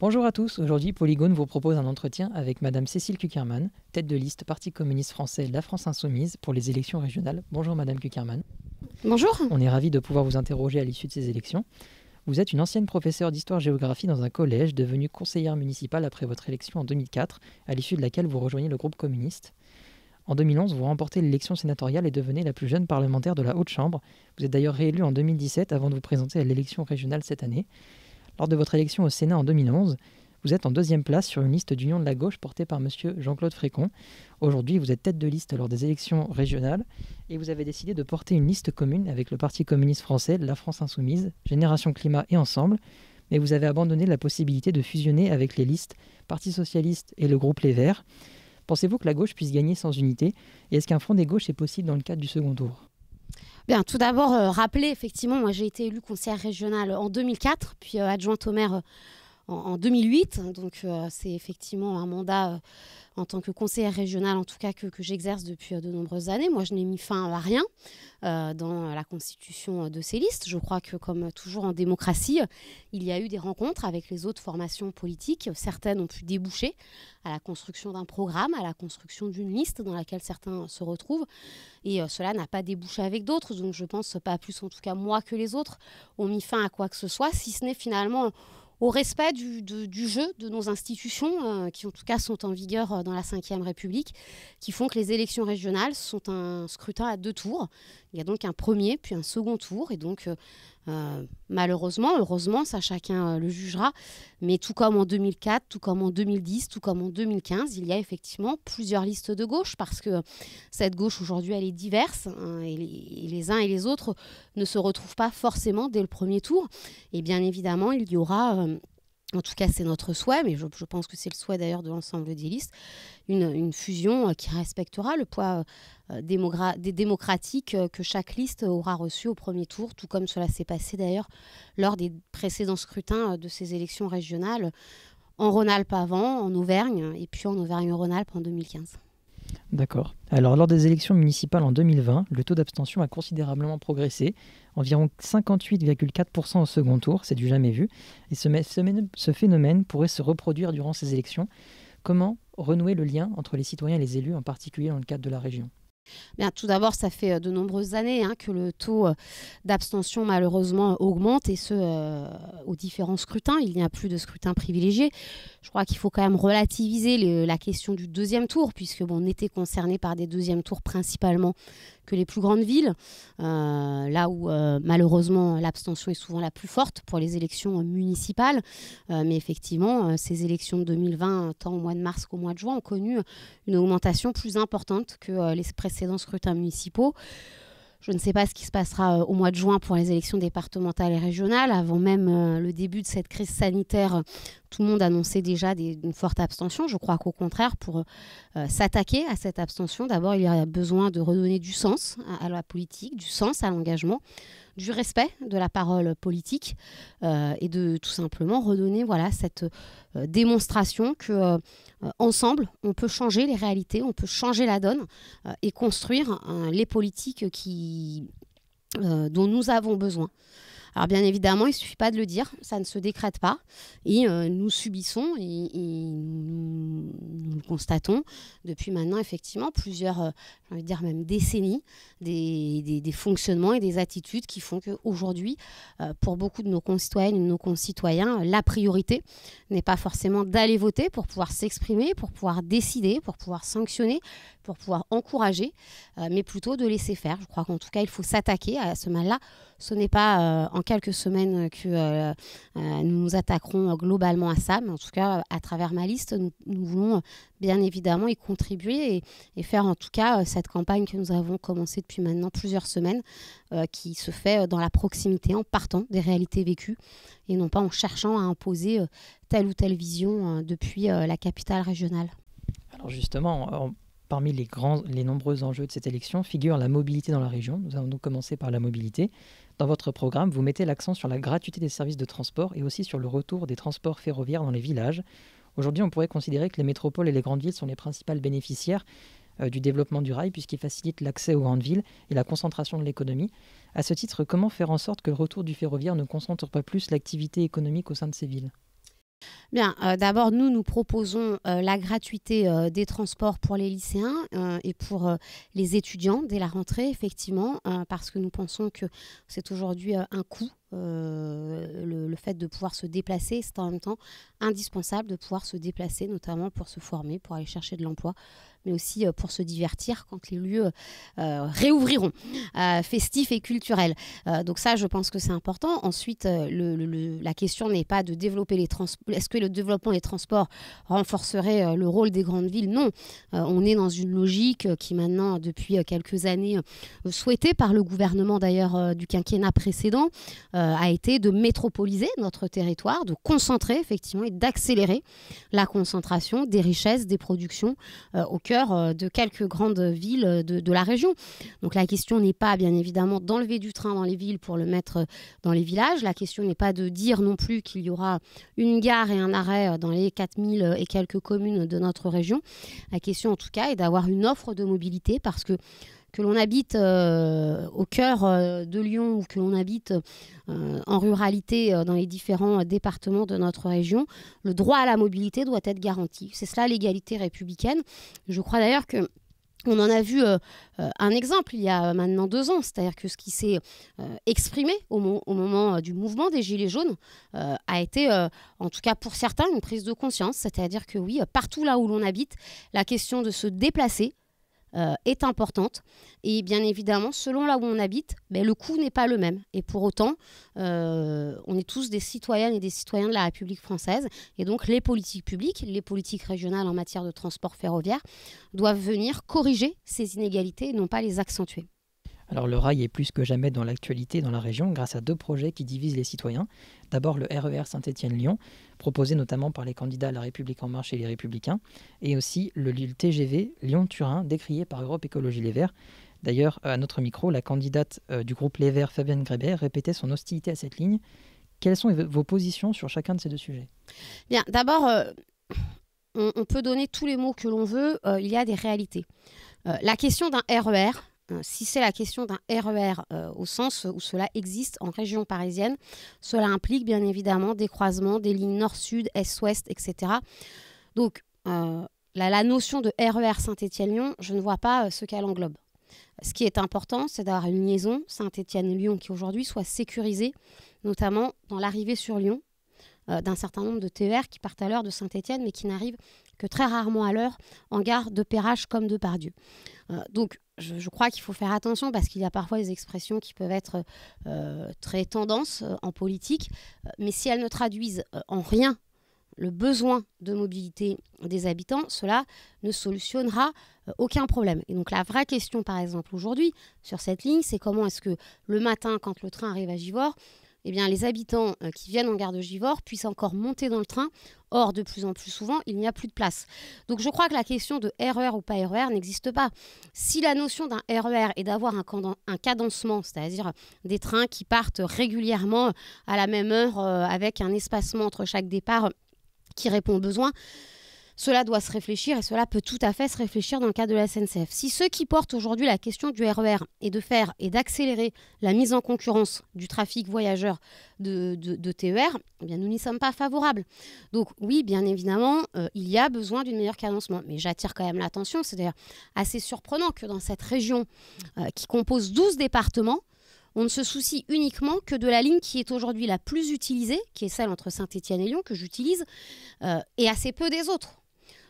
Bonjour à tous, aujourd'hui Polygone vous propose un entretien avec Madame Cécile Kuckerman, tête de liste Parti communiste français La France Insoumise pour les élections régionales. Bonjour Madame Kuckerman. Bonjour. On est ravi de pouvoir vous interroger à l'issue de ces élections. Vous êtes une ancienne professeure d'histoire-géographie dans un collège, devenue conseillère municipale après votre élection en 2004, à l'issue de laquelle vous rejoignez le groupe communiste. En 2011, vous remportez l'élection sénatoriale et devenez la plus jeune parlementaire de la Haute Chambre. Vous êtes d'ailleurs réélue en 2017 avant de vous présenter à l'élection régionale cette année. Lors de votre élection au Sénat en 2011, vous êtes en deuxième place sur une liste d'union de la gauche portée par M. Jean-Claude Frécon. Aujourd'hui, vous êtes tête de liste lors des élections régionales et vous avez décidé de porter une liste commune avec le Parti communiste français, la France insoumise, Génération Climat et Ensemble. Mais vous avez abandonné la possibilité de fusionner avec les listes Parti socialiste et le groupe Les Verts. Pensez-vous que la gauche puisse gagner sans unité Et est-ce qu'un front des gauches est possible dans le cadre du second tour Bien, tout d'abord, euh, rappeler, effectivement, moi j'ai été élue conseillère régionale euh, en 2004, puis adjoint euh, adjointe au maire en, 2008. Donc euh, c'est effectivement un mandat euh, en tant que conseillère régionale, en tout cas que, j'exerce depuis euh, de nombreuses années. Moi, je n'ai mis fin à rien dans la constitution de ces listes. Je crois que, comme toujours en démocratie, il y a eu des rencontres avec les autres formations politiques. Certaines ont pu déboucher à la construction d'un programme, à la construction d'une liste dans laquelle certains se retrouvent. Et cela n'a pas débouché avec d'autres. Donc, je pense pas plus, en tout cas moi que les autres, ont mis fin à quoi que ce soit, si ce n'est finalement au respect du, jeu de nos institutions, euh, qui en tout cas sont en vigueur euh, dans la Ve République, qui font que les élections régionales sont un scrutin à deux tours. Il y a donc un premier puis un second tour, et donc euh, euh, malheureusement, heureusement, ça chacun euh, le jugera, mais tout comme en 2004, tout comme en 2010, tout comme en 2015, il y a effectivement plusieurs listes de gauche parce que cette gauche aujourd'hui, elle est diverse hein, et, les, uns et les autres ne se retrouvent pas forcément dès le premier tour. Et bien évidemment, il y aura... Euh, en tout cas, c'est notre souhait, mais je, pense que c'est le souhait d'ailleurs de l'ensemble des listes, une, fusion euh, qui respectera le poids euh, euh, démocratique que chaque liste aura reçu au premier tour, tout comme cela s'est passé d'ailleurs lors des précédents scrutins de ces élections régionales en Rhône-Alpes avant, en Auvergne, et puis en Auvergne-Rhône-Alpes en 2015. D'accord. Alors, lors des élections municipales en 2020, le taux d'abstention a considérablement progressé, environ 58,4% au second tour, c'est du jamais vu, et ce, ce phénomène pourrait se reproduire durant ces élections. Comment renouer le lien entre les citoyens et les élus, en particulier dans le cadre de la région Hein, tout d'abord, ça fait euh, de nombreuses années hein, que le taux euh, d'abstention, malheureusement, augmente, et ce, euh, aux différents scrutins. Il n'y a plus de scrutin privilégié. Je crois qu'il faut quand même relativiser la question du deuxième tour, puisque on était concerné par des deuxièmes tours principalement que les plus grandes villes, euh, là où euh, malheureusement l'abstention est souvent la plus forte pour les élections euh, municipales. mais effectivement, ces élections de 2020, tant au mois de mars qu'au mois de juin, ont connu une augmentation plus importante que les précédents scrutins municipaux. Je ne sais pas ce qui se passera euh, au mois de juin pour les élections départementales et régionales. Avant même euh, le début de cette crise sanitaire, tout le monde annonçait déjà une forte abstention. Je crois qu'au contraire, pour euh, s'attaquer à cette abstention, d'abord, il y a besoin de redonner du sens à la politique, du sens à l'engagement du respect de la parole politique euh, et de tout simplement redonner voilà cette euh, démonstration que euh, ensemble on peut changer les réalités, on peut changer la donne et construire hein, les politiques qui, dont nous avons besoin. Alors bien évidemment, il ne suffit pas de le dire, ça ne se décrète pas. Et euh, nous subissons et, nous, le constatons depuis maintenant effectivement plusieurs, euh, j'ai envie de dire même décennies, des, fonctionnements et des attitudes qui font qu'aujourd'hui, aujourd'hui, euh, pour beaucoup de nos concitoyennes et de nos concitoyens, la priorité n'est pas forcément d'aller voter pour pouvoir s'exprimer, pour pouvoir décider, pour pouvoir sanctionner, pour pouvoir encourager, euh, mais plutôt de laisser faire. Je crois qu'en tout cas, il faut s'attaquer à ce mal-là. Ce n'est pas euh, en quelques semaines que euh, nous nous attaquerons globalement à ça, mais en tout cas, à travers ma liste, nous, voulons bien évidemment y contribuer et, et faire en tout cas cette campagne que nous avons commencée depuis maintenant plusieurs semaines, qui se fait dans la proximité, en partant des réalités vécues et non pas en cherchant à imposer telle ou telle vision depuis la capitale régionale. Alors justement, on Parmi les, les nombreux enjeux de cette élection figure la mobilité dans la région. Nous avons donc commencé par la mobilité. Dans votre programme, vous mettez l'accent sur la gratuité des services de transport et aussi sur le retour des transports ferroviaires dans les villages. Aujourd'hui, on pourrait considérer que les métropoles et les grandes villes sont les principales bénéficiaires euh, du développement du rail puisqu'il facilite l'accès aux grandes villes et la concentration de l'économie. À ce titre, comment faire en sorte que le retour du ferroviaire ne concentre pas plus l'activité économique au sein de ces villes Bien, euh, d'abord, nous, nous proposons euh, la gratuité euh, des transports pour les lycéens et pour les étudiants dès la rentrée, effectivement, parce que nous pensons que c'est aujourd'hui un coût euh, le, fait de pouvoir se déplacer, c'est en même temps indispensable de pouvoir se déplacer, notamment pour se former, pour aller chercher de l'emploi, mais aussi euh, pour se divertir quand les lieux euh, réouvriront, festifs et culturels. donc ça, je pense que c'est important. Ensuite, la question n'est pas de développer les transports. Est-ce que le développement des transports renforcerait le rôle des grandes villes Non. on est dans une logique qui maintenant, depuis quelques années, souhaitée par le gouvernement d'ailleurs du quinquennat précédent euh, a été de métropoliser notre territoire, de concentrer effectivement et d'accélérer la concentration des richesses, des productions euh, au cœur euh, de quelques grandes villes de, la région. Donc la question n'est pas bien évidemment d'enlever du train dans les villes pour le mettre dans les villages. La question n'est pas de dire non plus qu'il y aura une gare et un arrêt dans les 4000 et quelques communes de notre région. La question en tout cas est d'avoir une offre de mobilité parce que que l'on habite euh, au cœur euh, de Lyon ou que l'on habite euh, en ruralité dans les différents départements de notre région, le droit à la mobilité doit être garanti. C'est cela l'égalité républicaine. Je crois d'ailleurs que... On en a vu un exemple il y a maintenant deux ans, c'est-à-dire que ce qui s'est exprimé au, moment du mouvement des Gilets jaunes a été, en tout cas pour certains, une prise de conscience, c'est-à-dire que oui, partout là où l'on habite, la question de se déplacer, euh, est importante. Et bien évidemment, selon là où on habite, ben, le coût n'est pas le même. Et pour autant, euh, on est tous des citoyennes et des citoyens de la République française. Et donc, les politiques publiques, les politiques régionales en matière de transport ferroviaire doivent venir corriger ces inégalités et non pas les accentuer. Alors le rail est plus que jamais dans l'actualité dans la région grâce à deux projets qui divisent les citoyens. D'abord le RER e Saint-Étienne-Lyon, proposé notamment par les candidats à La République en marche et les Républicains, et aussi le TGV Lyon-Turin, décrié par Europe Écologie Les Verts. D'ailleurs, à notre micro, la candidate euh, du groupe Les Verts, Fabienne Grébert, répétait son hostilité à cette ligne. Quelles sont vos positions sur chacun de ces deux sujets Bien, d'abord, euh, on, peut donner tous les mots que l'on veut, euh, il y a des réalités. la question d'un RER, e euh, si c'est la question d'un RER e euh, au sens où cela existe en région parisienne, cela implique bien évidemment des croisements, des lignes nord-sud, est-ouest, etc. Donc euh, la, notion de RER e Saint-Étienne-Lyon, je ne vois pas ce qu'elle englobe. Ce qui est important, c'est d'avoir une liaison Saint-Étienne-Lyon qui aujourd'hui soit sécurisée, notamment dans l'arrivée sur Lyon d'un certain nombre de TER qui partent à l'heure de Saint-Étienne mais qui n'arrivent que très rarement à l'heure en gare de Perrache comme de Pardieu. Euh, donc je, crois qu'il faut faire attention parce qu'il y a parfois des expressions qui peuvent être euh, très tendances euh, en politique, mais si elles ne traduisent en rien le besoin de mobilité des habitants, cela ne solutionnera aucun problème. Et donc la vraie question, par exemple, aujourd'hui, sur cette ligne, c'est comment est-ce que le matin, quand le train arrive à Givors, eh bien, les habitants euh, qui viennent en gare de Givors puissent encore monter dans le train. Or, de plus en plus souvent, il n'y a plus de place. Donc je crois que la question de RER e ou pas RER e n'existe pas. Si la notion d'un RER e est d'avoir un, cadencement, c'est-à-dire des trains qui partent régulièrement à la même heure euh, avec un espacement entre chaque départ qui répond aux besoins, cela doit se réfléchir et cela peut tout à fait se réfléchir dans le cadre de la SNCF. Si ceux qui portent aujourd'hui la question du RER e et de faire et d'accélérer la mise en concurrence du trafic voyageur de, de, TER, eh bien nous n'y sommes pas favorables. Donc oui, bien évidemment, euh, il y a besoin d'une meilleure cadencement. Mais j'attire quand même l'attention, c'est d'ailleurs assez surprenant que dans cette région euh, qui compose 12 départements, on ne se soucie uniquement que de la ligne qui est aujourd'hui la plus utilisée, qui est celle entre Saint-Étienne et Lyon, que j'utilise, euh, et assez peu des autres.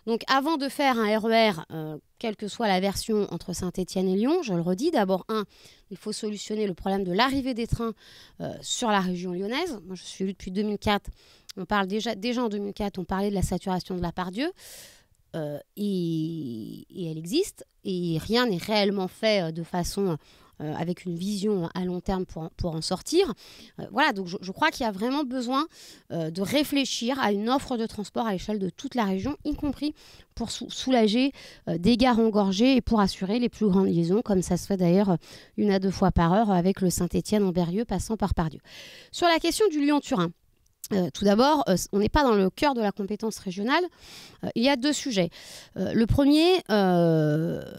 Donc avant de faire un RER, e euh, quelle que soit la version entre Saint-Étienne et Lyon, je le redis, d'abord, un, il faut solutionner le problème de l'arrivée des trains euh, sur la région lyonnaise. Moi, je suis élue depuis 2004. On parle déjà, déjà en 2004, on parlait de la saturation de la Pardieu. Euh, et, elle existe. Et rien n'est réellement fait euh, de façon euh, avec une vision à long terme pour en, pour en sortir. Euh, voilà, donc je, crois qu'il y a vraiment besoin euh, de réfléchir à une offre de transport à l'échelle de toute la région, y compris pour soulager des gares engorgées et pour assurer les plus grandes liaisons, comme ça se fait d'ailleurs une à deux fois par heure avec le Saint-Étienne en Berrieux passant par Pardieu. Sur la question du Lyon-Turin, euh, tout d'abord, euh, on n'est pas dans le cœur de la compétence régionale. Euh, il y a deux sujets. le premier,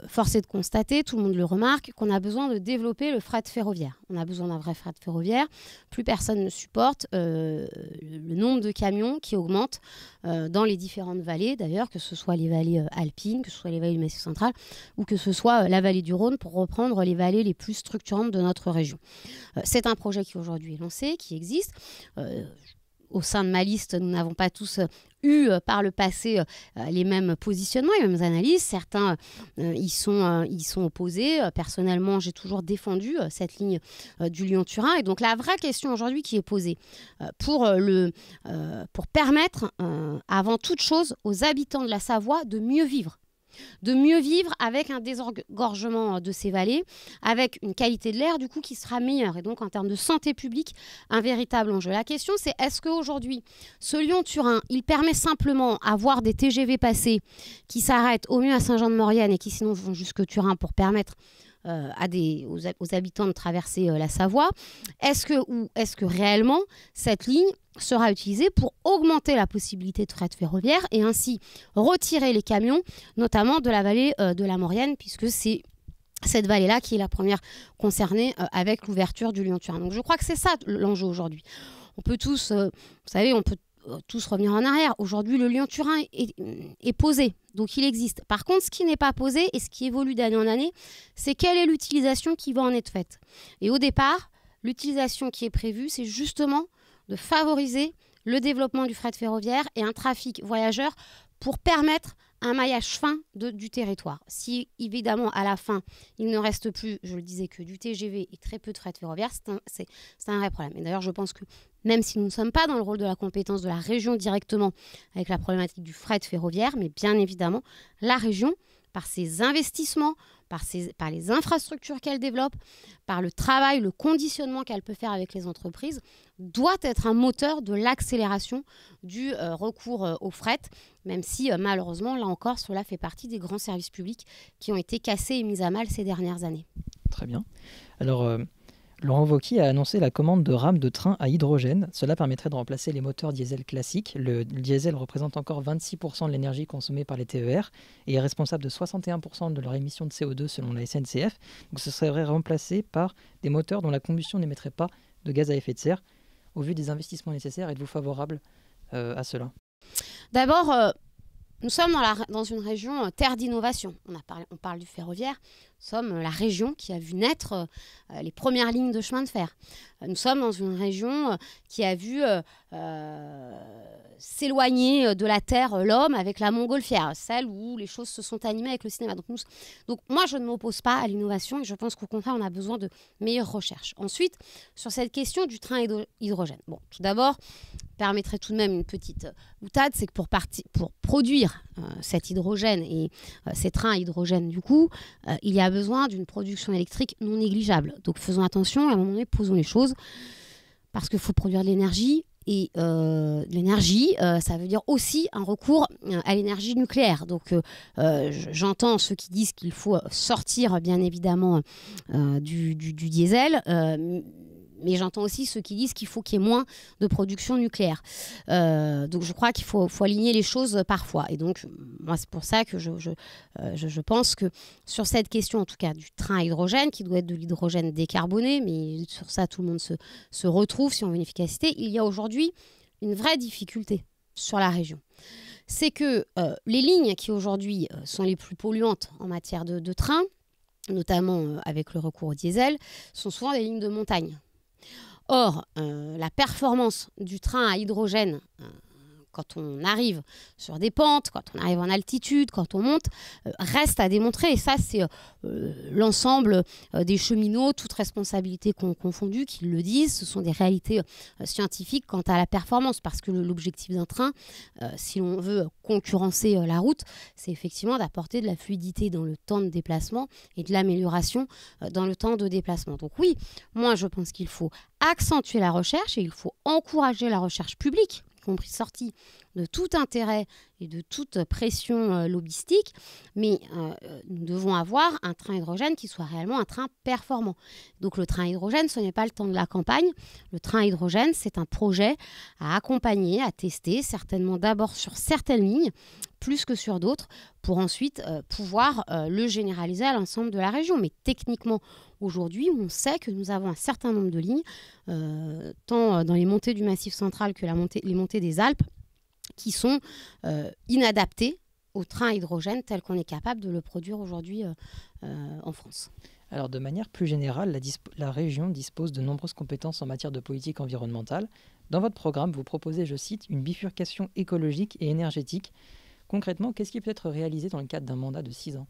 force est de constater, tout le monde le remarque, qu'on a besoin de développer le fret ferroviaire. On a besoin d'un vrai fret ferroviaire. Plus personne ne supporte le nombre de camions qui augmente dans les différentes vallées, d'ailleurs, que ce soit les vallées alpines, que ce soit les vallées du Massif central, ou que ce soit la vallée du Rhône, pour reprendre les vallées les plus structurantes de notre région. C'est un projet qui aujourd'hui est lancé, qui existe au sein de ma liste, nous n'avons pas tous euh, eu euh, par le passé euh, les mêmes positionnements, les mêmes analyses. Certains y, sont, sont opposés. Personnellement, j'ai toujours défendu cette ligne du Lyon-Turin. Et donc la vraie question aujourd'hui qui est posée pour, le, pour permettre avant toute chose aux habitants de la Savoie de mieux vivre de mieux vivre avec un désengorgement euh, de ces vallées, avec une qualité de l'air du coup qui sera meilleure. Et donc en termes de santé publique, un véritable enjeu. La question c'est est-ce qu'aujourd'hui, ce Lyon-Turin, il permet simplement voir des TGV passés qui s'arrêtent au mieux à Saint-Jean-de-Maurienne et qui sinon vont jusque Turin pour permettre euh, à des, aux, habitants de traverser euh, la Savoie. Est-ce que, ou est-ce que réellement cette ligne sera utilisée pour augmenter la possibilité de fret ferroviaire et ainsi retirer les camions, notamment de la vallée euh, de la Maurienne, puisque c'est cette vallée-là qui est la première concernée avec l'ouverture du Lyon-Turin. Donc je crois que c'est ça l'enjeu aujourd'hui. On peut tous, vous savez, on peut euh, tous revenir en arrière. Aujourd'hui, le Lyon-Turin est, posé, donc il existe. Par contre, ce qui n'est pas posé et ce qui évolue d'année en année, c'est quelle est l'utilisation qui va en être faite. Et au départ, l'utilisation qui est prévue, c'est justement de favoriser le développement du fret ferroviaire et un trafic voyageur pour permettre un maillage fin du territoire. Si évidemment à la fin il ne reste plus, je le disais, que du TGV et très peu de fret ferroviaire, c'est un, un, vrai problème. Et d'ailleurs je pense que même si nous ne sommes pas dans le rôle de la compétence de la région directement avec la problématique du fret ferroviaire, mais bien évidemment, la région, par ses investissements, par, par les infrastructures qu'elle développe, par le travail, le conditionnement qu'elle peut faire avec les entreprises, doit être un moteur de l'accélération du euh, recours euh, au fret, même si euh, malheureusement, là encore, cela fait partie des grands services publics qui ont été cassés et mis à mal ces dernières années. Très bien. Alors, Laurent Wauquiez a annoncé la commande de rames de train à hydrogène. Cela permettrait de remplacer les moteurs diesel classiques. Le diesel représente encore 26% de l'énergie consommée par les TER et est responsable de 61% de leur émission de CO2 selon la SNCF. Donc ce serait remplacé par des moteurs dont la combustion n'émettrait pas de gaz à effet de serre. Au vu des investissements nécessaires, êtes-vous favorable euh, à cela D'abord, euh, nous sommes dans, une région euh, terre d'innovation. on, parle du ferroviaire, sommes euh, la région qui a vu naître euh, euh, les premières lignes de chemin de fer. Nous sommes dans une région qui a vu s'éloigner de la terre l'homme avec la montgolfière, celle où les choses se sont animées avec le cinéma. Donc, donc moi, je ne m'oppose pas à l'innovation et je pense qu'au contraire, on a besoin de meilleures recherches. Ensuite, sur cette question du train hydrogène. Bon, tout d'abord, permettrait tout de même une petite boutade, c'est que pour, pour produire euh, cet hydrogène et euh, ces trains à hydrogène, du coup, euh, il y a besoin d'une production électrique non négligeable. Donc faisons attention, à un moment donné, posons les choses, parce qu'il faut produire de l'énergie, et l'énergie, ça veut dire aussi un recours à l'énergie nucléaire. Donc j'entends ceux qui disent qu'il faut sortir bien évidemment du, diesel mais j'entends aussi ceux qui disent qu'il faut qu'il y ait moins de production nucléaire. Euh, donc je crois qu'il faut, aligner les choses parfois. Et donc, moi, c'est pour ça que euh, je, pense que sur cette question, en tout cas, du train à hydrogène, qui doit être de l'hydrogène décarboné, mais sur ça, tout le monde se, retrouve si on veut une efficacité, il y a aujourd'hui une vraie difficulté sur la région c'est que euh, les lignes qui aujourd'hui sont les plus polluantes en matière de, train, notamment avec le recours au diesel, sont souvent des lignes de montagne. Or, euh, la performance du train à hydrogène euh, quand on arrive sur des pentes, quand on arrive en altitude, quand on monte, euh, reste à démontrer. Et ça, c'est euh, l'ensemble euh, des cheminots, toutes responsabilités confondues, qui le disent. Ce sont des réalités scientifiques quant à la performance, parce que l'objectif d'un train, si l'on veut concurrencer la route, c'est effectivement d'apporter de la fluidité dans le temps de déplacement et de l'amélioration dans le temps de déplacement. Donc oui, moi, je pense qu'il faut accentuer la recherche et il faut encourager la recherche publique compris sorti de tout intérêt et de toute pression euh, lobbyistique, mais euh, euh, nous devons avoir un train hydrogène qui soit réellement un train performant. Donc le train hydrogène, ce n'est pas le temps de la campagne. Le train hydrogène, c'est un projet à accompagner, à tester, certainement d'abord sur certaines lignes, plus que sur d'autres, pour ensuite pouvoir le généraliser à l'ensemble de la région. Mais techniquement, Aujourd'hui, on sait que nous avons un certain nombre de lignes, euh, tant euh, dans les montées du Massif central que les montées des Alpes, qui sont euh, inadaptées au train hydrogène tel qu'on est capable de le produire aujourd'hui en France. Alors de manière plus générale, la, la, région dispose de nombreuses compétences en matière de politique environnementale. Dans votre programme, vous proposez, je cite, une bifurcation écologique et énergétique. Concrètement, qu'est-ce qui peut être réalisé dans le cadre d'un mandat de six ans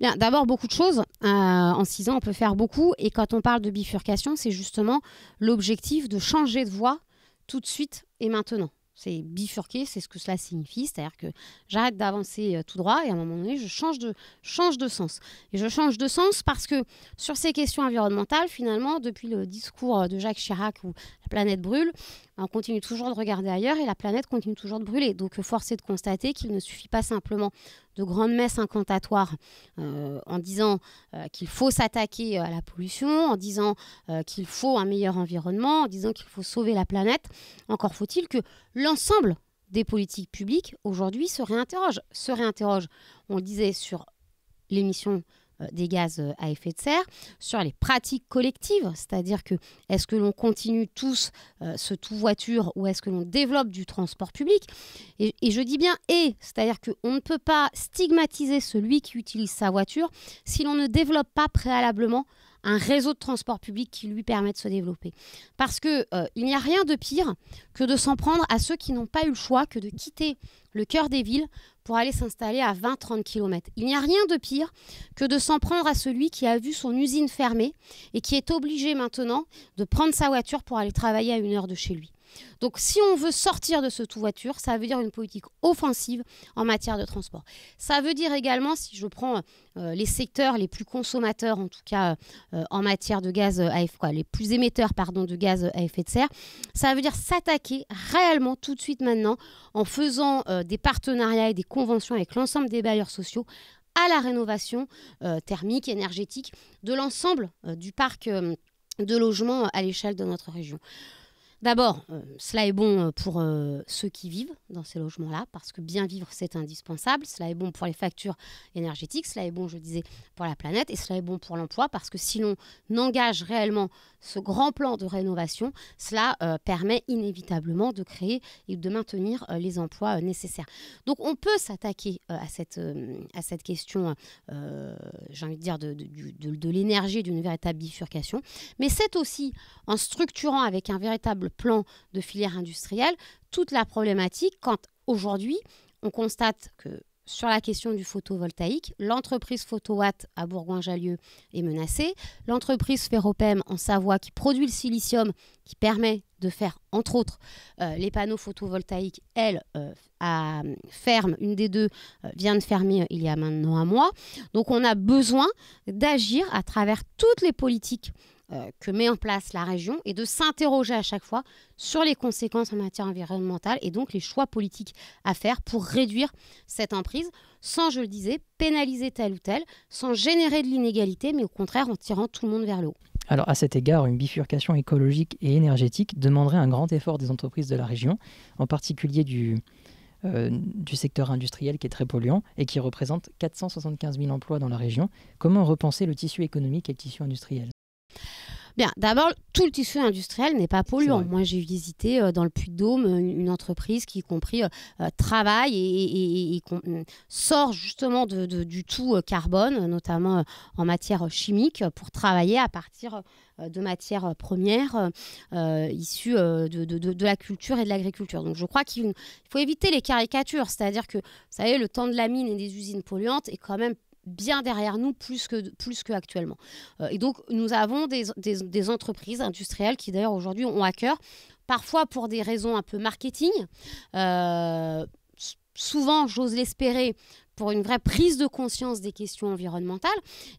Bien, d'abord beaucoup de choses. Euh, en six ans, on peut faire beaucoup. Et quand on parle de bifurcation, c'est justement l'objectif de changer de voie tout de suite et maintenant. C'est bifurquer, c'est ce que cela signifie, c'est-à-dire que j'arrête d'avancer euh, tout droit et à un moment donné, je change de, change de sens. Et je change de sens parce que sur ces questions environnementales, finalement, depuis le discours de Jacques Chirac où la planète brûle, on hein, continue toujours de regarder ailleurs et la planète continue toujours de brûler. Donc euh, force est de constater qu'il ne suffit pas simplement de grandes messes incantatoires euh, en disant euh, qu'il faut s'attaquer à la pollution, en disant qu'il faut un meilleur environnement, en disant qu'il faut sauver la planète. Encore faut-il que l'ensemble des politiques publiques aujourd'hui se réinterroge. Se réinterrogent, on le disait, sur l'émission euh, des gaz euh, à effet de serre, sur les pratiques collectives, c'est-à-dire que est-ce que l'on continue tous euh, ce tout voiture ou est-ce que l'on développe du transport public et, je dis bien et, c'est-à-dire qu'on ne peut pas stigmatiser celui qui utilise sa voiture si l'on ne développe pas préalablement un réseau de transport public qui lui permet de se développer. Parce que euh, il n'y a rien de pire que de s'en prendre à ceux qui n'ont pas eu le choix que de quitter le cœur des villes pour aller s'installer à 20-30 km. Il n'y a rien de pire que de s'en prendre à celui qui a vu son usine fermée et qui est obligé maintenant de prendre sa voiture pour aller travailler à une heure de chez lui. Donc si on veut sortir de ce tout voiture, ça veut dire une politique offensive en matière de transport. Ça veut dire également, si je prends euh, euh, les secteurs les plus consommateurs, en tout cas euh, en matière de gaz à effet, les plus émetteurs pardon, de gaz à effet de serre, ça veut dire s'attaquer réellement tout de suite maintenant en faisant des partenariats et des conventions avec l'ensemble des bailleurs sociaux à la rénovation thermique, énergétique de l'ensemble du parc de logements à l'échelle de notre région. D'abord, euh, cela est bon euh, pour euh, ceux qui vivent dans ces logements-là, parce que bien vivre, c'est indispensable. Cela est bon pour les factures énergétiques, cela est bon, je disais, pour la planète, et cela est bon pour l'emploi, parce que si l'on engage réellement ce grand plan de rénovation, cela permet inévitablement de créer et de maintenir les emplois nécessaires. Donc on peut s'attaquer à, cette, à cette question, j'ai envie de dire, de l'énergie, d'une véritable bifurcation, mais c'est aussi en structurant avec un véritable plan de filière industrielle, toute la problématique quand aujourd'hui, on constate que sur la question du photovoltaïque, l'entreprise Photowatt à Bourgoin-Jallieu est menacée, l'entreprise Ferropem en Savoie qui produit le silicium qui permet de faire entre autres euh, les panneaux photovoltaïques, elle euh, ferme, une des deux euh, vient de fermer il y a maintenant un mois. Donc on a besoin d'agir à travers toutes les politiques euh, que met en place la région et de s'interroger à chaque fois sur les conséquences en matière environnementale et donc les choix politiques à faire pour réduire cette emprise sans, je le disais, pénaliser tel ou tel, sans générer de l'inégalité, mais au contraire en tirant tout le monde vers le haut. Alors à cet égard, une bifurcation écologique et énergétique demanderait un grand effort des entreprises de la région, en particulier du, euh, du secteur industriel qui est très polluant et qui représente 475 000 emplois dans la région. Comment repenser le tissu économique et le tissu industriel d'abord, tout le tissu industriel n'est pas polluant. Moi, j'ai visité euh, dans le Puy-de-Dôme euh, une entreprise qui, y compris, euh, travaille et, sort justement de, du tout carbone, notamment en matière chimique, pour travailler à partir de matières premières issues de, de, la culture et de l'agriculture. Donc je crois qu'il faut éviter les caricatures, c'est-à-dire que, vous savez, le temps de la mine et des usines polluantes est quand même bien derrière nous plus que plus que actuellement. Euh, et donc nous avons des, entreprises industrielles qui d'ailleurs aujourd'hui ont à cœur, parfois pour des raisons un peu marketing, euh, souvent j'ose l'espérer pour une vraie prise de conscience des questions environnementales.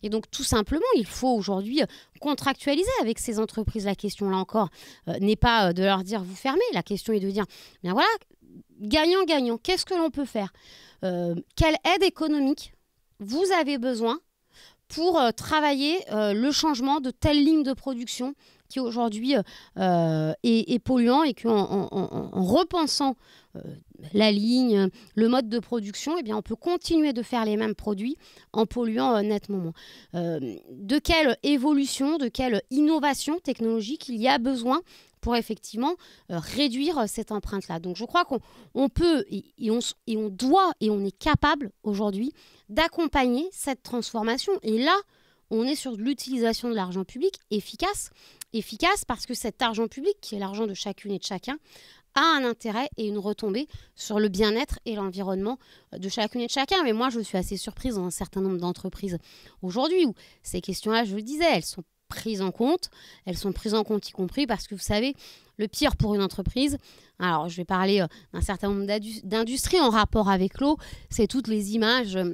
Et donc, tout simplement, il faut aujourd'hui contractualiser avec ces entreprises. La question, là encore, euh, n'est pas de leur dire vous fermez. La question est de dire, bien voilà, gagnant-gagnant, qu'est-ce que l'on peut faire Quelle aide économique vous avez besoin pour euh, travailler euh, le changement de telle ligne de production qui aujourd'hui euh, est, polluant et qu'en repensant la ligne, le mode de production, eh bien, on peut continuer de faire les mêmes produits en polluant nettement de quelle évolution, de quelle innovation technologique il y a besoin pour effectivement euh, réduire euh, cette empreinte-là. Donc je crois qu'on peut et, on, et on doit et on est capable aujourd'hui d'accompagner cette transformation. Et là, on est sur l'utilisation de l'argent public efficace. Efficace parce que cet argent public, qui est l'argent de chacune et de chacun, a un intérêt et une retombée sur le bien-être et l'environnement euh, de chacune et de chacun. Mais moi, je suis assez surprise dans un certain nombre d'entreprises aujourd'hui où ces questions-là, je le disais, elles sont prises en compte. Elles sont prises en compte y compris parce que vous savez, le pire pour une entreprise, alors je vais parler euh, d'un certain nombre d'industries en rapport avec l'eau, c'est toutes les images. Euh,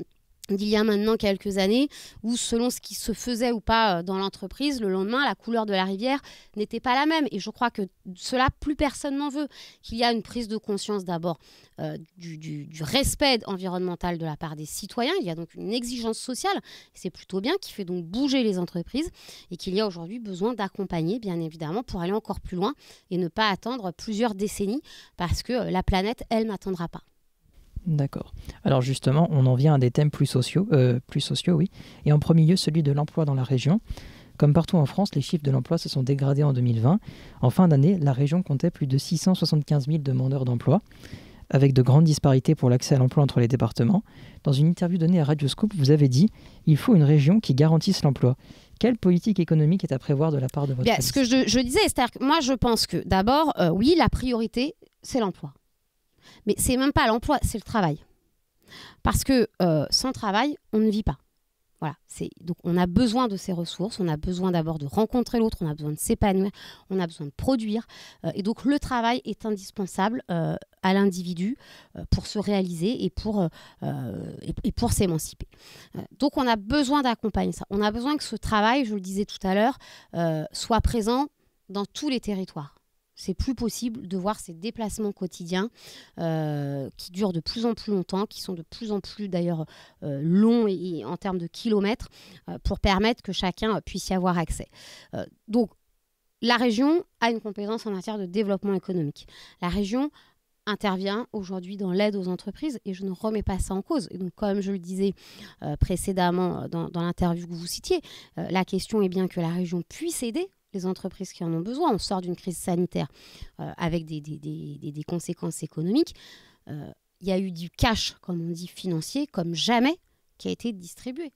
d'il y a maintenant quelques années, où selon ce qui se faisait ou pas euh, dans l'entreprise, le lendemain, la couleur de la rivière n'était pas la même. Et je crois que cela, plus personne n'en veut. Qu'il y a une prise de conscience d'abord euh, du, du, respect environnemental de la part des citoyens. Il y a donc une exigence sociale, c'est plutôt bien, qui fait donc bouger les entreprises, et qu'il y a aujourd'hui besoin d'accompagner, bien évidemment, pour aller encore plus loin et ne pas attendre plusieurs décennies, parce que euh, la planète, elle, n'attendra pas. D'accord. Alors justement, on en vient à des thèmes plus sociaux, euh, plus sociaux, oui. Et en premier lieu, celui de l'emploi dans la région. Comme partout en France, les chiffres de l'emploi se sont dégradés en 2020. En fin d'année, la région comptait plus de 675 000 demandeurs d'emploi, avec de grandes disparités pour l'accès à l'emploi entre les départements. Dans une interview donnée à Radio Radioscoop, vous avez dit Il faut une région qui garantisse l'emploi. Quelle politique économique est à prévoir de la part de votre Ce que je, disais, cest moi, je pense que d'abord, euh, oui, la priorité, c'est l'emploi. Mais c'est même pas l'emploi, c'est le travail. Parce que euh, sans travail, on ne vit pas. Voilà, donc on a besoin de ces ressources, on a besoin d'abord de rencontrer l'autre, on a besoin de s'épanouir, on a besoin de produire. Euh, et donc le travail est indispensable euh, à l'individu pour se réaliser et pour, et pour s'émanciper. donc on a besoin d'accompagner ça, on a besoin que ce travail, je le disais tout à l'heure, soit présent dans tous les territoires. C'est plus possible de voir ces déplacements quotidiens euh, qui durent de plus en plus longtemps, qui sont de plus en plus d'ailleurs euh, longs en termes de kilomètres, euh, pour permettre que chacun puisse y avoir accès. donc, la région a une compétence en matière de développement économique. La région intervient aujourd'hui dans l'aide aux entreprises et je ne remets pas ça en cause. Et donc, comme je le disais précédemment dans, l'interview que vous citiez, la question est bien que la région puisse aider les entreprises qui en ont besoin. On sort d'une crise sanitaire euh, avec des, conséquences économiques. Euh, il y a eu du cash, comme on dit, financier, comme jamais, qui a été distribué.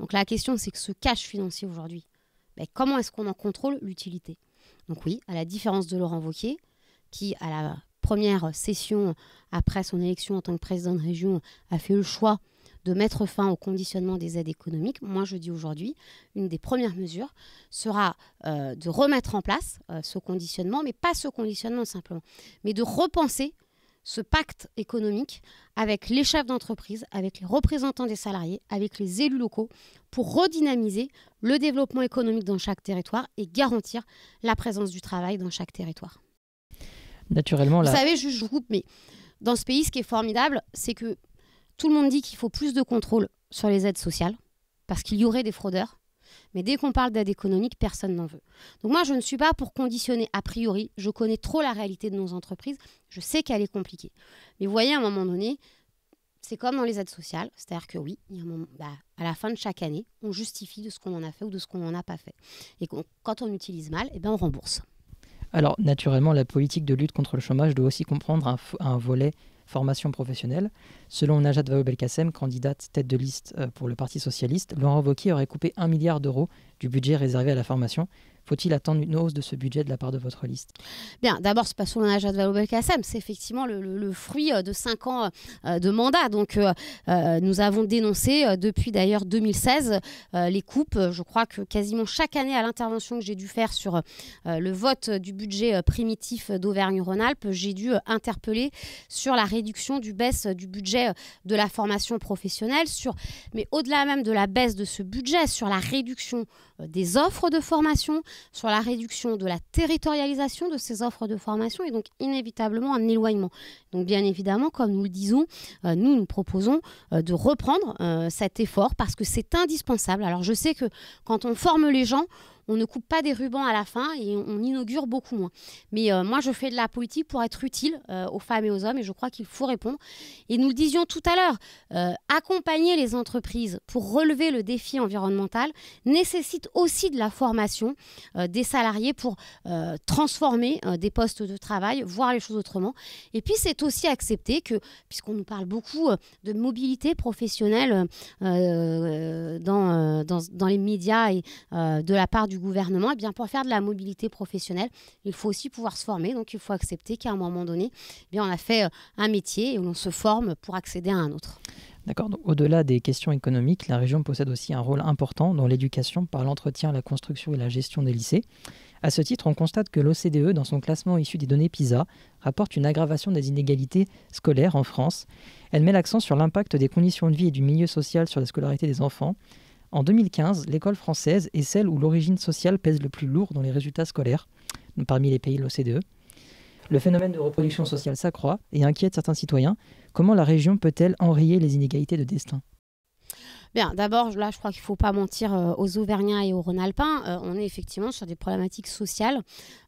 Donc la question, c'est que ce cash financier aujourd'hui, ben, comment est-ce qu'on en contrôle l'utilité Donc oui, à la différence de Laurent Vauquier, qui, à la première session après son élection en tant que président de région, a fait le choix de mettre fin au conditionnement des aides économiques, moi je dis aujourd'hui, une des premières mesures sera euh, de remettre en place euh, ce conditionnement, mais pas ce conditionnement simplement, mais de repenser ce pacte économique avec les chefs d'entreprise, avec les représentants des salariés, avec les élus locaux, pour redynamiser le développement économique dans chaque territoire et garantir la présence du travail dans chaque territoire. Naturellement, là... Vous savez, vous mais dans ce pays, ce qui est formidable, c'est que tout le monde dit qu'il faut plus de contrôle sur les aides sociales, parce qu'il y aurait des fraudeurs. Mais dès qu'on parle d'aide économique, personne n'en veut. Donc moi, je ne suis pas pour conditionner a priori. Je connais trop la réalité de nos entreprises. Je sais qu'elle est compliquée. Mais vous voyez, à un moment donné, c'est comme dans les aides sociales. C'est-à-dire que oui, bah, à la fin de chaque année, on justifie de ce qu'on en a fait ou de ce qu'on n'en a pas fait. Et quand on utilise mal, eh ben, on rembourse. Alors naturellement, la politique de lutte contre le chômage doit aussi comprendre un volet formation professionnelle. Selon Najat Vallaud-Belkacem, candidate tête de liste euh, pour le Parti socialiste, Laurent Wauquiez aurait coupé 1 milliard d'euros du budget réservé à la formation, faut-il attendre une hausse de ce budget de la part de votre liste Bien, d'abord, ce passons à de valo belkacem C'est effectivement le, fruit euh, de cinq ans euh, de mandat. Donc, euh, nous avons dénoncé depuis d'ailleurs 2016 les coupes. Je crois que quasiment chaque année, à l'intervention que j'ai dû faire sur le vote du budget primitif d'Auvergne-Rhône-Alpes, j'ai dû interpeller sur la réduction du baisse du budget de la formation professionnelle, sur, mais au-delà même de la baisse de ce budget, sur la réduction euh, des offres de formation, sur la réduction de la territorialisation de ces offres de formation et donc inévitablement un éloignement. Donc bien évidemment, comme nous le disons, euh, nous nous proposons euh, de reprendre cet effort parce que c'est indispensable. Alors je sais que quand on forme les gens, on ne coupe pas des rubans à la fin et on, inaugure beaucoup moins. Mais euh, moi, je fais de la politique pour être utile euh, aux femmes et aux hommes et je crois qu'il faut répondre. Et nous le disions tout à l'heure, euh, accompagner les entreprises pour relever le défi environnemental nécessite aussi de la formation des salariés pour transformer des postes de travail, voir les choses autrement. Et puis, c'est aussi accepter que, puisqu'on nous parle beaucoup de mobilité professionnelle dans, dans, les médias et de la part du gouvernement, eh bien pour faire de la mobilité professionnelle, il faut aussi pouvoir se former. Donc il faut accepter qu'à un moment donné, eh bien on a fait euh, un métier et on se forme pour accéder à un autre. D'accord. au-delà des questions économiques, la région possède aussi un rôle important dans l'éducation par l'entretien, la construction et la gestion des lycées. À ce titre, on constate que l'OCDE, dans son classement issu des données PISA, rapporte une aggravation des inégalités scolaires en France. Elle met l'accent sur l'impact des conditions de vie et du milieu social sur la scolarité des enfants. En 2015, l'école française est celle où l'origine sociale pèse le plus lourd dans les résultats scolaires, parmi les pays de l'OCDE. Le phénomène de reproduction sociale s'accroît et inquiète certains citoyens. Comment la région peut-elle enrayer les inégalités de destin Bien, d'abord, là, je crois qu'il ne faut pas mentir euh, aux Auvergnats et aux Rhône-Alpins. Euh, on est effectivement sur des problématiques sociales,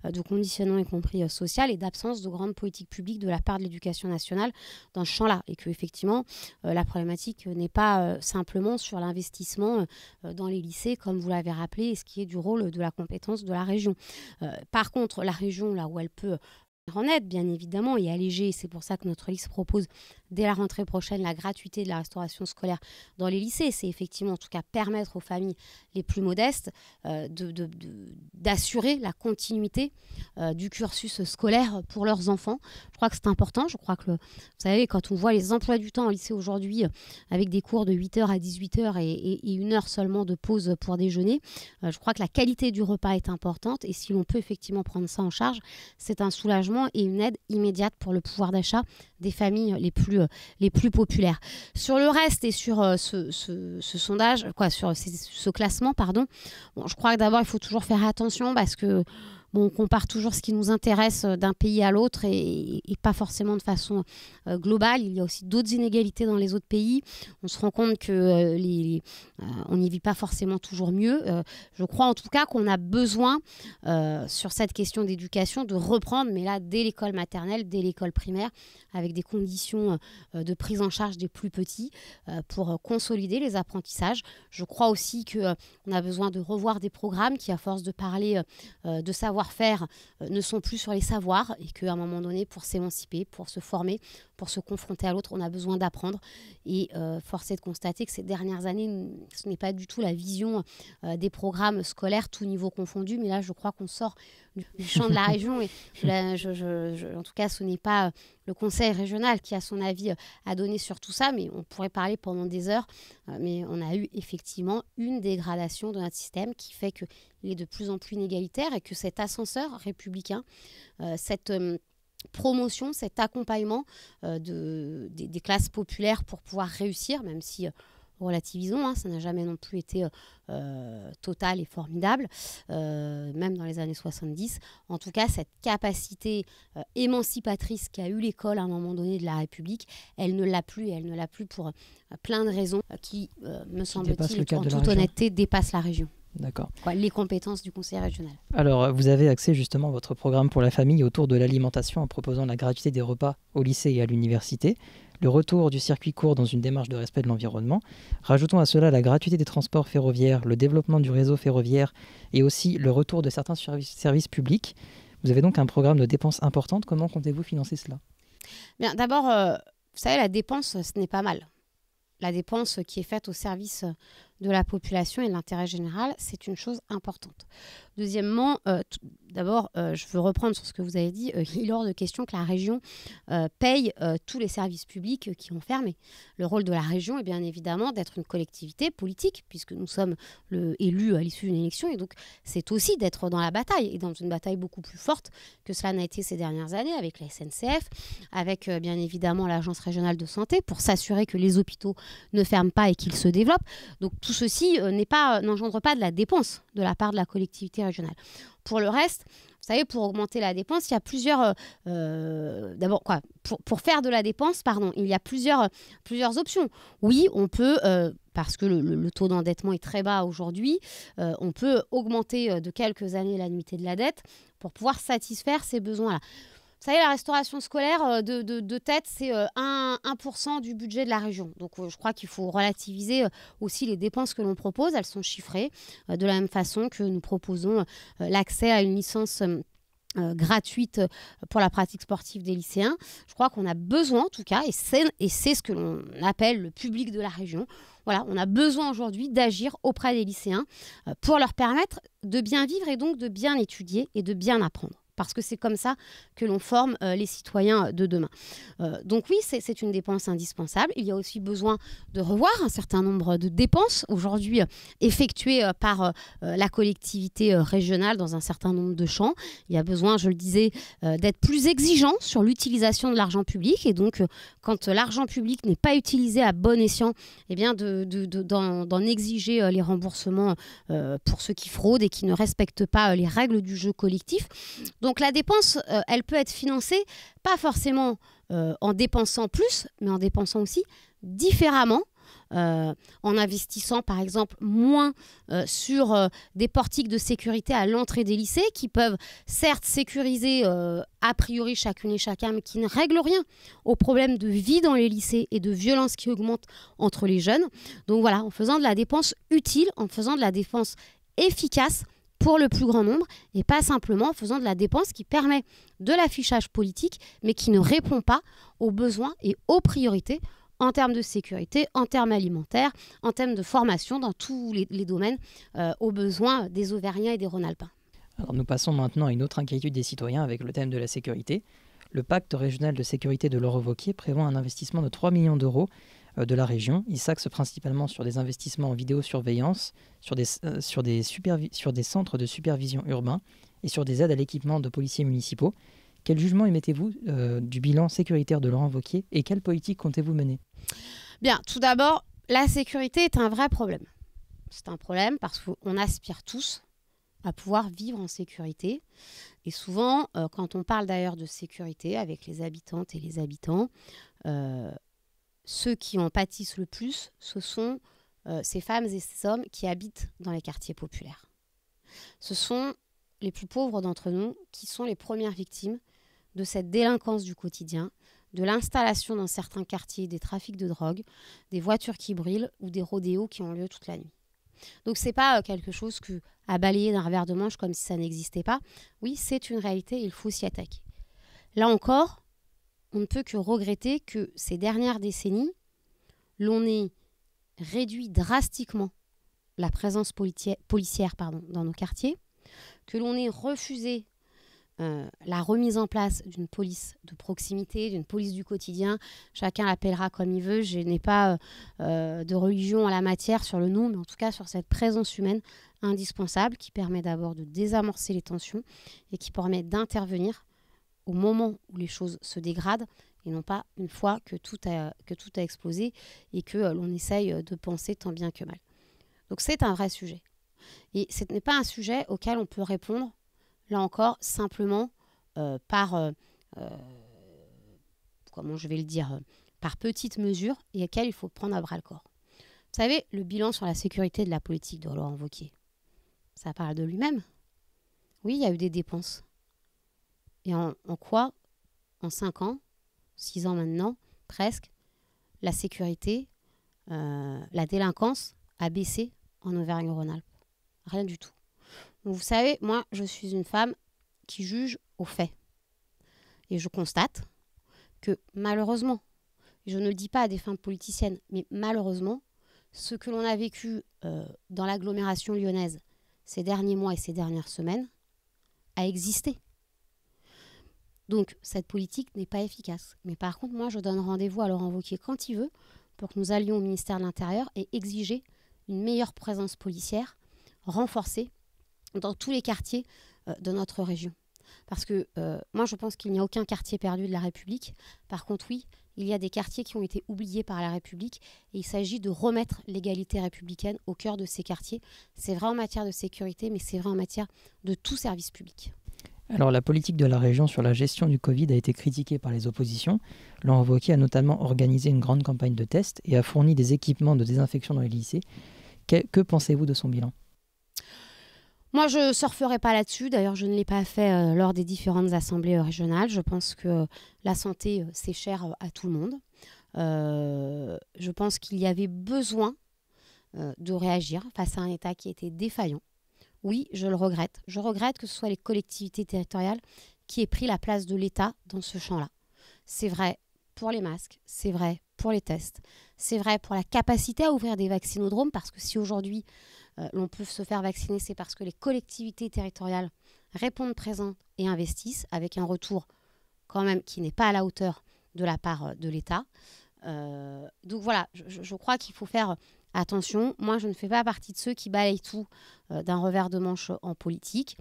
euh, de conditionnement y compris social, et d'absence de grande politique publique de la part de l'éducation nationale dans ce champ-là. Et que, effectivement, la problématique n'est pas simplement sur l'investissement dans les lycées, comme vous l'avez rappelé, et ce qui est du rôle de la compétence de la région. par contre, la région, là où elle peut en aide, bien évidemment, et alléger, c'est pour ça que notre liste propose dès la rentrée prochaine la gratuité de la restauration scolaire dans les lycées. C'est effectivement, en tout cas, permettre aux familles les plus modestes euh, d'assurer la continuité euh, du cursus scolaire pour leurs enfants. Je crois que c'est important. Je crois que, vous savez, quand on voit les emplois du temps en lycée aujourd'hui, euh, avec des cours de 8h à 18h et, et, une heure seulement de pause pour déjeuner, je crois que la qualité du repas est importante. Et si l'on peut effectivement prendre ça en charge, c'est un soulagement et une aide immédiate pour le pouvoir d'achat des familles les plus, euh, les plus populaires. Sur le reste et sur euh, ce, sondage, quoi, sur ce, classement, pardon, bon, je crois que d'abord il faut toujours faire attention parce que on compare toujours ce qui nous intéresse euh, d'un pays à l'autre et, pas forcément de façon euh, globale. Il y a aussi d'autres inégalités dans les autres pays. On se rend compte que euh, les, on n'y vit pas forcément toujours mieux. je crois en tout cas qu'on a besoin sur cette question d'éducation de reprendre, mais là dès l'école maternelle, dès l'école primaire, avec des conditions de prise en charge des plus petits pour consolider les apprentissages. Je crois aussi qu'on a besoin de revoir des programmes qui, à force de parler de savoir faire euh, ne sont plus sur les savoirs et qu'à un moment donné, pour s'émanciper, pour se former, pour se confronter à l'autre, on a besoin d'apprendre. Et euh, force est de constater que ces dernières années, ce n'est pas du tout la vision euh, des programmes scolaires, tout niveau confondu, mais là, je crois qu'on sort du champ de la région. Et en tout cas, ce n'est pas euh, le conseil régional qui a son avis à euh, donner sur tout ça, mais on pourrait parler pendant des heures. Mais on a eu effectivement une dégradation de notre système qui fait qu'il est de plus en plus inégalitaire et que cet ascenseur républicain, cette promotion, cet accompagnement euh, de, des, classes populaires pour pouvoir réussir, même si euh, relativisons, hein, ça n'a jamais non plus été euh, total et formidable, même dans les années 70. En tout cas, cette capacité émancipatrice qu'a eu l'école à un moment donné de la République, elle ne l'a plus, et elle ne l'a plus pour plein de raisons qui, me semble-t-il, en toute honnêteté, dépassent la région. D'accord. les compétences du conseil régional. Alors, vous avez axé justement votre programme pour la famille autour de l'alimentation en proposant la gratuité des repas au lycée et à l'université, le retour du circuit court dans une démarche de respect de l'environnement. Rajoutons à cela la gratuité des transports ferroviaires, le développement du réseau ferroviaire et aussi le retour de certains services publics. Vous avez donc un programme de dépenses importantes. Comment comptez-vous financer cela Bien, d'abord, euh, vous savez, la dépense, ce n'est pas mal. La dépense qui est faite au service de la population et de l'intérêt général, c'est une chose importante. Deuxièmement, euh, d'abord, euh, je veux reprendre sur ce que vous avez dit. Euh, il est hors de question que la région paye tous les services publics qui ont fermé. Le rôle de la région est bien évidemment d'être une collectivité politique, puisque nous sommes le, élus à l'issue d'une élection, et donc c'est aussi d'être dans la bataille, et dans une bataille beaucoup plus forte que cela n'a été ces dernières années, avec la SNCF, avec bien évidemment l'Agence régionale de santé, pour s'assurer que les hôpitaux ne ferment pas et qu'ils se développent. Donc tout ceci euh, n'est pas, euh, n'engendre pas de la dépense de la part de la collectivité régionale. Pour le reste, vous savez, pour augmenter la dépense, il y a plusieurs. Euh, d'abord, quoi pour, faire de la dépense, pardon, il y a plusieurs, options. Oui, on peut. parce que le, taux d'endettement est très bas aujourd'hui, on peut augmenter de quelques années la de la dette pour pouvoir satisfaire ces besoins-là savez, la restauration scolaire euh, de, tête, c'est 1, euh, 1 du budget de la région. Donc euh, je crois qu'il faut relativiser aussi les dépenses que l'on propose. Elles sont chiffrées de la même façon que nous proposons l'accès à une licence. gratuite pour la pratique sportive des lycéens. Je crois qu'on a besoin, en tout cas, et c'est, et c'est ce que l'on appelle le public de la région. Voilà, on a besoin aujourd'hui d'agir auprès des lycéens pour leur permettre de bien vivre et donc de bien étudier et de bien apprendre parce que c'est comme ça que l'on forme euh, les citoyens de demain. Euh, donc oui, c'est une dépense indispensable. Il y a aussi besoin de revoir un certain nombre de dépenses aujourd'hui euh, effectuées par la collectivité régionale dans un certain nombre de champs. Il y a besoin, je le disais, d'être plus exigeant sur l'utilisation de l'argent public et donc quand l'argent public n'est pas utilisé à bon escient, eh bien d'en de, exiger les remboursements pour ceux qui fraudent et qui ne respectent pas les règles du jeu collectif. Donc la dépense, euh, elle peut être financée pas forcément euh, en dépensant plus, mais en dépensant aussi différemment. Euh, en investissant par exemple moins sur des portiques de sécurité à l'entrée des lycées qui peuvent certes sécuriser a priori chacune et chacun mais qui ne règlent rien aux problèmes de vie dans les lycées et de violence qui augmente entre les jeunes. Donc voilà, en faisant de la dépense utile, en faisant de la défense efficace, pour le plus grand nombre et pas simplement en faisant de la dépense qui permet de l'affichage politique mais qui ne répond pas aux besoins et aux priorités en termes de sécurité, en termes alimentaires, en termes de formation dans tous les, domaines euh, aux besoins des Auvergnats et des Rhône-Alpins. nous passons maintenant à une autre inquiétude des citoyens avec le thème de la sécurité. Le pacte régional de sécurité de l'Eurovoquier prévoit un investissement de 3 millions d'euros euh, de la région. Il s'axe principalement sur des investissements en vidéosurveillance, sur des, euh, sur des, sur des centres de supervision urbain et sur des aides à l'équipement de policiers municipaux. Quel jugement émettez-vous euh, du bilan sécuritaire de Laurent Vauquier et quelle politique comptez-vous mener Bien, tout d'abord, la sécurité est un vrai problème. C'est un problème parce qu'on aspire tous à pouvoir vivre en sécurité. Et souvent, quand on parle d'ailleurs de sécurité avec les habitantes et les habitants, ceux qui en pâtissent le plus, ce sont euh, ces femmes et ces hommes qui habitent dans les quartiers populaires. Ce sont les plus pauvres d'entre nous qui sont les premières victimes de cette délinquance du quotidien, de l'installation dans certains quartiers des trafics de drogue, des voitures qui brillent ou des rodéos qui ont lieu toute la nuit. Donc c'est pas euh, quelque chose que à balayer d'un revers de manche comme si ça n'existait pas. Oui, c'est une réalité, il faut s'y attaquer. Là encore, on ne peut que regretter que ces dernières décennies, l'on ait réduit drastiquement la présence policière dans nos quartiers, que l'on ait refusé euh, la remise en place d'une police de proximité, d'une police du quotidien. Chacun l'appellera comme il veut. Je n'ai pas euh, euh, de religion à la matière sur le nom, mais en tout cas sur cette présence humaine indispensable qui permet d'abord de désamorcer les tensions et qui permet d'intervenir au moment où les choses se dégradent et non pas une fois que tout a, que tout a explosé et que euh, l'on essaye euh, de penser tant bien que mal. Donc c'est un vrai sujet. Et ce n'est pas un sujet auquel on peut répondre, là encore, simplement euh, par, comment je vais le dire, par petites mesures et à laquelle il faut prendre à bras le corps. Vous savez, le bilan sur la sécurité de la politique de Laurent Wauquiez, ça parle de lui-même. Oui, il y a eu des dépenses. Et en, quoi, en cinq ans, six ans maintenant, presque, la sécurité, euh, la délinquance a baissé en Auvergne-Rhône-Alpes Rien du tout. vous savez, moi, je suis une femme qui juge aux faits. Et je constate que malheureusement, je ne le dis pas à des fins politiciennes, mais malheureusement, ce que l'on a vécu euh, dans l'agglomération lyonnaise ces derniers mois et ces dernières semaines a existé. Donc cette politique n'est pas efficace. Mais par contre, moi, je donne rendez-vous à Laurent Wauquiez quand il veut pour que nous allions au ministère de l'Intérieur et exiger une meilleure présence policière renforcée dans tous les quartiers euh, de notre région. Parce que euh, moi, je pense qu'il n'y a aucun quartier perdu de la République. Par contre, oui, il y a des quartiers qui ont été oubliés par la République et il s'agit de remettre l'égalité républicaine au cœur de ces quartiers. C'est vrai en matière de sécurité, mais c'est vrai en matière de tout service public. Alors la politique de la région sur la gestion du Covid a été critiquée par les oppositions. l'ont a notamment organisé une grande campagne de tests et a fourni des équipements de désinfection dans les lycées. Que, pensez-vous de son bilan moi, je ne surferai pas là-dessus. D'ailleurs, je ne l'ai pas fait euh, lors des différentes assemblées régionales. Je pense que la santé, euh, c'est cher euh, à tout le monde. je pense qu'il y avait besoin de réagir face à un État qui était défaillant. Oui, je le regrette. Je regrette que ce soit les collectivités territoriales qui aient pris la place de l'État dans ce champ-là. C'est vrai pour les masques, c'est vrai pour les tests, c'est vrai pour la capacité à ouvrir des vaccinodromes, parce que si aujourd'hui euh, l'on peut se faire vacciner, c'est parce que les collectivités territoriales répondent présentes et investissent avec un retour quand même qui n'est pas à la hauteur de la part euh, de l'État. Euh, donc voilà, je crois qu'il faut faire Attention, moi je ne fais pas partie de ceux qui balayent tout euh, d'un revers de manche en politique.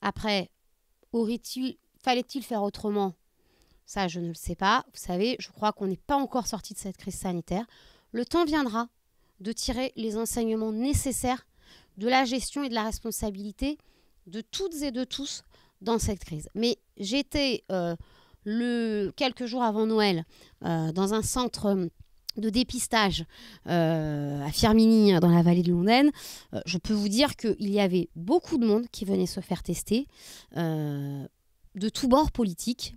Après, aurait-il, fallait-il faire autrement Ça, je ne le sais pas. Vous savez, je crois qu'on n'est pas encore sorti de cette crise sanitaire. Le temps viendra de tirer les enseignements nécessaires de la gestion et de la responsabilité de toutes et de tous dans cette crise. Mais j'étais euh, le quelques jours avant Noël euh, dans un centre de dépistage euh, à Firmini, euh, dans la vallée de Londaine, euh, je peux vous dire qu'il y avait beaucoup de monde qui venait se faire tester, de tous bords politiques,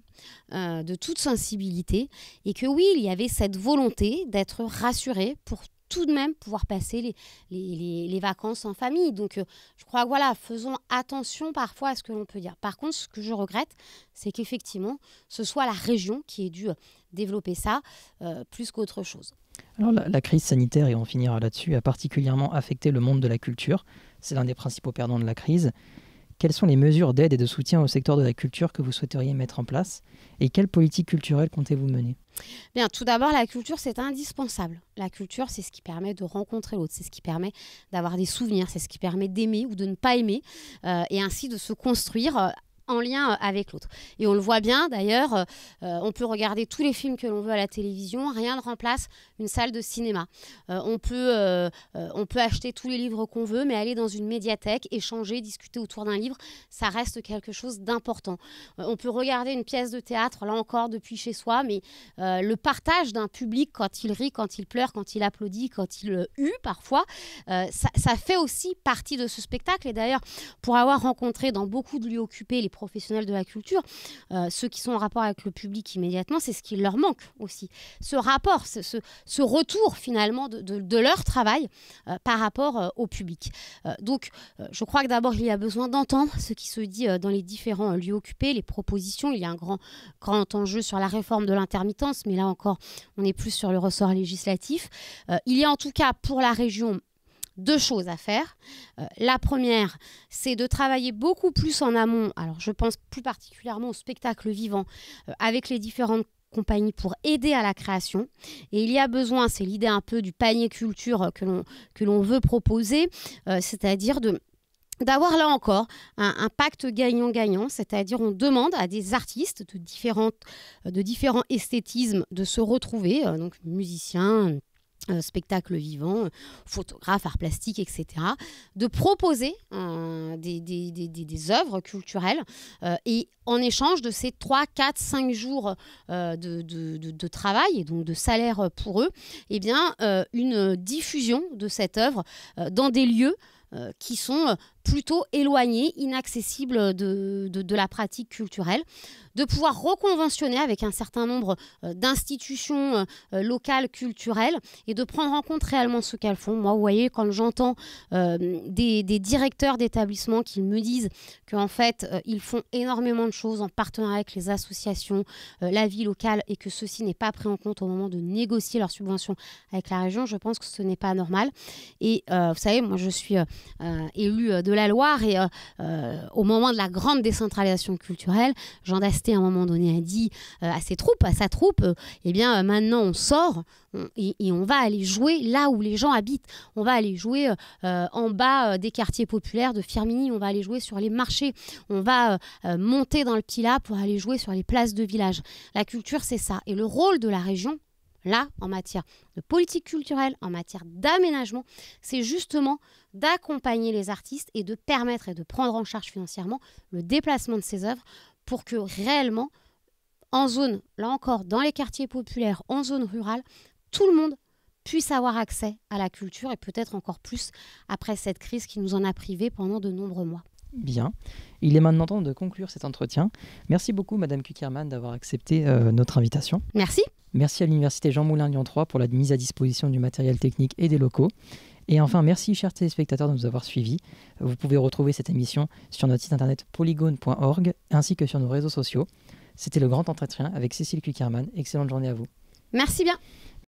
de toute sensibilité, et que oui, il y avait cette volonté d'être rassuré pour tout de même pouvoir passer les, vacances en famille. Donc, je crois voilà, faisons attention parfois à ce que l'on peut dire. Par contre, ce que je regrette, c'est qu'effectivement, ce soit la région qui ait dû développer ça euh, plus qu'autre chose. Alors la, crise sanitaire, et on finira là-dessus, a particulièrement affecté le monde de la culture. C'est l'un des principaux perdants de la crise. Quelles sont les mesures d'aide et de soutien au secteur de la culture que vous souhaiteriez mettre en place et quelle politique culturelle comptez-vous mener Bien, tout d'abord, la culture, c'est indispensable. La culture, c'est ce qui permet de rencontrer l'autre, c'est ce qui permet d'avoir des souvenirs, c'est ce qui permet d'aimer ou de ne pas aimer euh, et ainsi de se construire. Euh, en lien euh, avec l'autre. Et on le voit bien d'ailleurs, euh, euh, on peut regarder tous les films que l'on veut à la télévision, rien ne remplace une salle de cinéma. on, peut, on peut acheter tous les livres qu'on veut, mais aller dans une médiathèque, échanger, discuter autour d'un livre, ça reste quelque chose d'important. on peut regarder une pièce de théâtre, là encore, depuis chez soi, mais le partage d'un public quand il rit, quand il pleure, quand il applaudit, quand il hue parfois, ça, ça fait aussi partie de ce spectacle. Et d'ailleurs, pour avoir rencontré dans beaucoup de lieux occupés les professionnels de la culture, euh, ceux qui sont en rapport avec le public immédiatement, c'est ce qui leur manque aussi. Ce rapport, ce, ce, retour finalement de, leur travail euh, par rapport euh, au public. donc je crois que d'abord il y a besoin d'entendre ce qui se dit dans les différents lieux occupés, les propositions. Il y a un grand, grand enjeu sur la réforme de l'intermittence, mais là encore on est plus sur le ressort législatif. il y a en tout cas pour la région deux choses à faire. Euh, la première, c'est de travailler beaucoup plus en amont, alors je pense plus particulièrement au spectacle vivant, euh, avec les différentes compagnies pour aider à la création. Et il y a besoin, c'est l'idée un peu du panier culture euh, que l'on, que l'on veut proposer, c'est-à-dire de d'avoir là encore un, pacte gagnant-gagnant, c'est-à-dire on demande à des artistes de, différentes, de différents esthétismes de se retrouver, donc musiciens, euh, spectacle vivant, photographe, art plastique, etc., de proposer euh, des, œuvres culturelles euh, et en échange de ces 3, 4, 5 jours de, travail et donc de salaire pour eux, eh bien, une diffusion de cette œuvre dans des lieux qui sont plutôt éloigné, inaccessibles de, de, la pratique culturelle, de pouvoir reconventionner avec un certain nombre euh, d'institutions euh, euh, locales culturelles et de prendre en compte réellement ce qu'elles font. Moi, vous voyez, quand j'entends des, des, directeurs d'établissements qui me disent qu'en fait, ils font énormément de choses en partenariat avec les associations, la vie locale, et que ceci n'est pas pris en compte au moment de négocier leur subvention avec la région, je pense que ce n'est pas normal. Et vous savez, moi, je suis élue de la la Loire et euh, euh, au moment de la grande décentralisation culturelle, Jean d'Asté à un moment donné a dit euh, à ses troupes, à sa troupe, eh bien maintenant on sort et, on va aller jouer là où les gens habitent. On va aller jouer en bas des quartiers populaires de Firmini, on va aller jouer sur les marchés, on va monter dans le petit pour aller jouer sur les places de village. La culture c'est ça et le rôle de la région là, en matière de politique culturelle, en matière d'aménagement, c'est justement d'accompagner les artistes et de permettre et de prendre en charge financièrement le déplacement de ces œuvres pour que réellement, en zone, là encore, dans les quartiers populaires, en zone rurale, tout le monde puisse avoir accès à la culture et peut-être encore plus après cette crise qui nous en a privés pendant de nombreux mois. Bien. Il est maintenant temps de conclure cet entretien. Merci beaucoup, Madame Kuckerman, d'avoir accepté euh, notre invitation. Merci. Merci à l'Université Jean Moulin Lyon 3 pour la mise à disposition du matériel technique et des locaux. Et enfin, merci chers téléspectateurs de nous avoir suivis. Vous pouvez retrouver cette émission sur notre site internet polygone.org ainsi que sur nos réseaux sociaux. C'était le grand entretien avec Cécile Kuckerman. Excellente journée à vous. Merci bien.